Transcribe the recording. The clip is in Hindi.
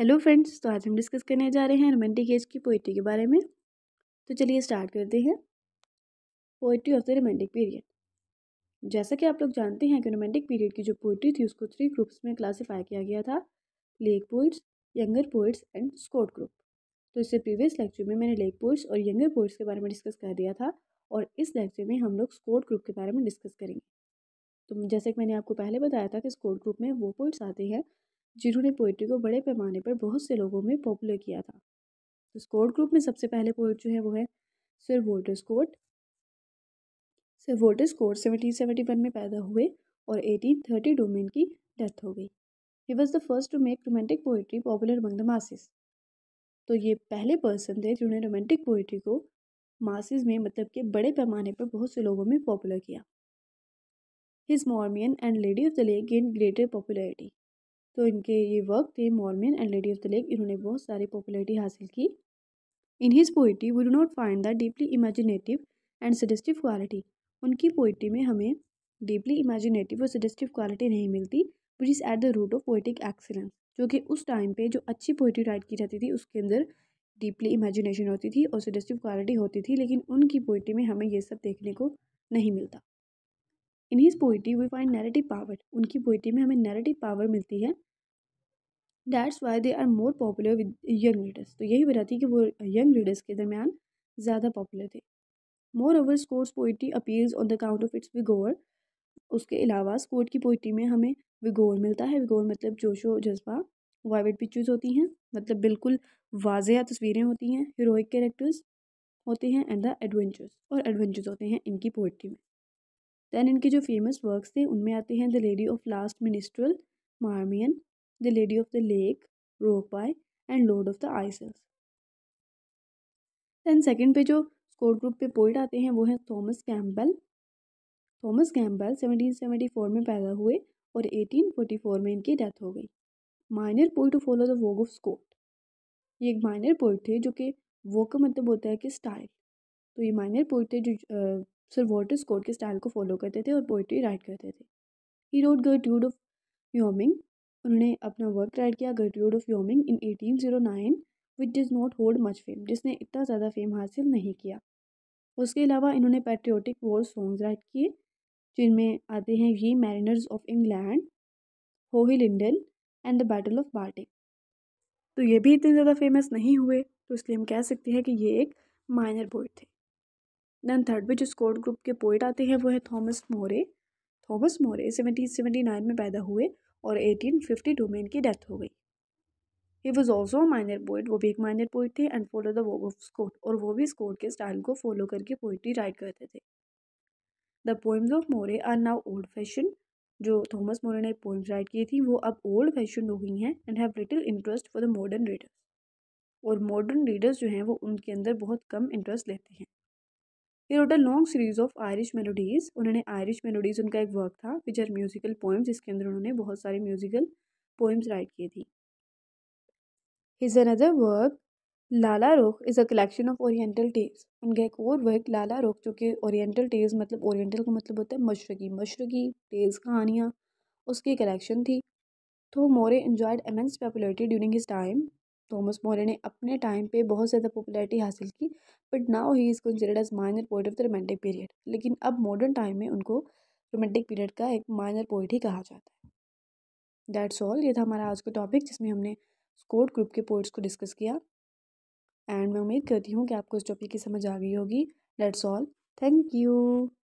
हेलो फ्रेंड्स तो आज हम डिस्कस करने जा रहे हैं रोमांटिक एज की पोइट्री के बारे में तो चलिए स्टार्ट करते हैं poetry of the romantic period जैसा कि आप लोग जानते हैं कि रोमांटिक पीरियड की जो पोइट्री थी उसको थ्री ग्रुप्स में क्लासीफाई किया गया था lake poets younger poets and Scott group तो इससे प्रीवियस लेक्चर में मैंने लेक पोइट्स और यंगर पोइट्स के बारे में डिस्कस कर दिया था और इस लेक्चर में हम लोग स्कोट ग्रुप के बारे में डिस्कस करेंगे तो जैसे कि मैंने आपको पहले बताया था कि स्कोट ग्रुप में वो पोइट्स आते हैं जिन्होंने पोइट्री को बड़े पैमाने पर बहुत से लोगों में पॉपुलर किया था तो स्कोट ग्रुप में सबसे पहले पोइट जो है वो है sir Walter Scott sir Walter Scott seventeen seventy one में पैदा हुए और एटीन थर्टी टू की डेथ हो गई he was the first to make romantic poetry popular among the masses तो ये पहले पर्सन थे जिन्होंने रोमांटिक पोइट्री को मासिस में मतलब कि बड़े पैमाने पर बहुत से लोगों में पॉपुलर किया his Marmion and Lady of the Lake gain greater popularity तो इनके ये वर्क थे Marmion and Lady of the Lake इन्होंने बहुत सारी पॉपुलरिटी हासिल की in his poetry we do not find the deeply imaginative and suggestive quality उनकी पोइट्री में हमें डीपली इमेजिनेटिव और सजेस्टिव क्वालिटी नहीं मिलती which is at the root of poetic excellence जो कि उस टाइम पे जो अच्छी पोइट्री राइट की जाती थी उसके अंदर डीपली इमेजिनेशन होती थी और सजेस्टिव क्वालिटी होती थी लेकिन उनकी पोइट्री में हमें ये सब देखने को नहीं मिलता in his poetry we find narrative power उनकी पोइट्री में हमें नैरेटिव पावर मिलती है that's why they are more popular with young readers तो यही वजह थी कि वो यंग लीडर्स के दरमियान ज़्यादा पॉपुलर थे moreover Scott's poetry appeals on the count of its vigour उसके अलावा स्कोर्ट की पोइट्री में हमें विगोर मिलता है विगोर मतलब जोशो जज्बा वाइवेट पिक्चर्स होती हैं मतलब बिल्कुल वाजिया तस्वीरें होती हैं हीरोइक कैरेक्टर्स होते हैं एंड द एडवेंचर्स और एडवेंचर्स होते हैं इनकी पोइट्री में दैन इनके जो फेमस वर्क्स थे उनमें आते हैं the Lady of Last Minstrel Marmion the Lady of the Lake Rokeby and lord of the आइस दैन सेकेंड पे जो स्कोर ग्रुप पे पोइट आते हैं वो हैं थॉमस कैम्बल थॉमस सेवेंटी 1774 में पैदा हुए और 1844 में इनकी डेथ हो गई minor poet follow the vogue of Scott ये एक माइनर पोइट थे जो कि वो का मतलब होता है कि स्टाइल तो ये माइनर पोइट थे जो सर वॉटर स्कोट के स्टाइल को फॉलो करते थे और पोइट्री राइट करते थे ही रोड गर्ट्यूड ऑफ योमिंग उन्होंने अपना वर्क ट्राइड किया गर्ट्यूड of Wyoming in eighteen zero nine which does not hold much fame जिसने इतना ज़्यादा फेम हासिल नहीं किया उसके अलावा इन्होंने पैट्रियोटिक वॉर सॉन्ग्स राइट किए जिनमें आते हैं ये Mariners of England Hohenlinden and the Battle of Baltic तो ये भी इतने ज़्यादा फेमस नहीं हुए तो इसलिए हम कह सकते हैं कि ये एक माइनर पोइट थे दैन थर्ड में जो स्कॉट ग्रुप के पोइट आते हैं वो है Thomas Moore Thomas Moore seventeen seventy nine में पैदा हुए और 1852 में इनकी डेथ हो गई he was also minor poet वो भी एक माइनर पोइट थे and follow the work of Scott और वो भी स्कोट के स्टाइल को फॉलो करके पोइट्री राइट करते थे the poems of Moore are now old fashion जो थॉमस मोरे ने पोइम्स राइट की थी वो अब ओल्ड फैशन हो गई हैं and have little interest for the modern readers और मॉडर्न रीडर्स जो हैं वो उनके अंदर बहुत कम इंटरेस्ट लेते हैं he wrote a long series of Irish melodies उन्होंने आयरिश मेलोडीज़ उनका एक वर्क था विच आर म्यूजिकल पोइम्स जिसके अंदर उन्होंने बहुत सारे म्यूजिकल पोइम्स राइट किए थी his another work Lalla Rookh is a collection of oriental tales उनका एक और वर्क लाला रुख जो कि ओरिएंटल टेज मतलब ओरिएंटल का मतलब होता है मशरकी मशरकी टेज कहानियाँ उसकी कलेक्शन थी तो Moore enjoyed immense popularity during his time Thomas Moore ने अपने टाइम पे बहुत ज़्यादा पॉपुलैरिटी हासिल की but now he is considered as minor poet of the romantic period लेकिन अब मॉडर्न टाइम में उनको रोमांटिक पीरियड का एक माइनर पोइट ही कहा जाता है दैट्स ऑल ये था हमारा आज का टॉपिक जिसमें हमने स्कोट ग्रुप के पोइट्स को डिस्कस किया एंड मैं उम्मीद करती हूँ कि आपको इस टॉपिक की समझ आ गई होगी डेट्स ऑल थैंक यू